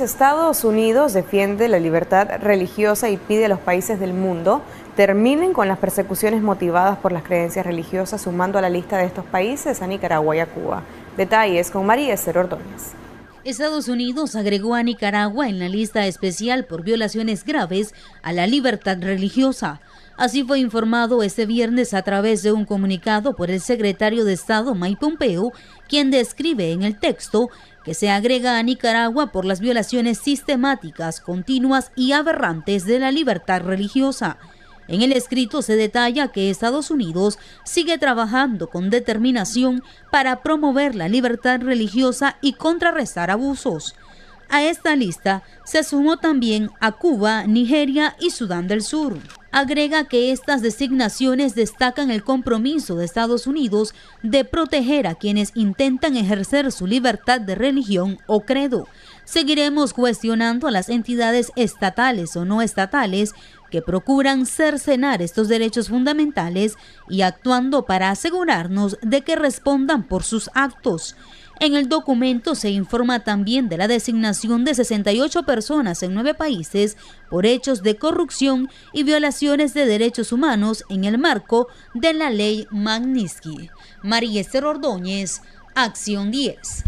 Estados Unidos defiende la libertad religiosa y pide a los países del mundo terminen con las persecuciones motivadas por las creencias religiosas, sumando a la lista de estos países a Nicaragua y a Cuba. Detalles con María Cero Ordóñez. Estados Unidos agregó a Nicaragua en la lista especial por violaciones graves a la libertad religiosa Así fue informado este viernes a través de un comunicado por el secretario de Estado Mike Pompeo, quien describe en el texto que se agrega a Nicaragua por las violaciones sistemáticas, continuas y aberrantes de la libertad religiosa. En el escrito se detalla que Estados Unidos sigue trabajando con determinación para promover la libertad religiosa y contrarrestar abusos. A esta lista se sumó también a Cuba, Nigeria y Sudán del Sur agrega que estas designaciones destacan el compromiso de Estados Unidos de proteger a quienes intentan ejercer su libertad de religión o credo seguiremos cuestionando a las entidades estatales o no estatales que procuran cercenar estos derechos fundamentales y actuando para asegurarnos de que respondan por sus actos. En el documento se informa también de la designación de 68 personas en nueve países por hechos de corrupción y violaciones de derechos humanos en el marco de la ley Magnitsky. María Esther Ordóñez, Acción 10.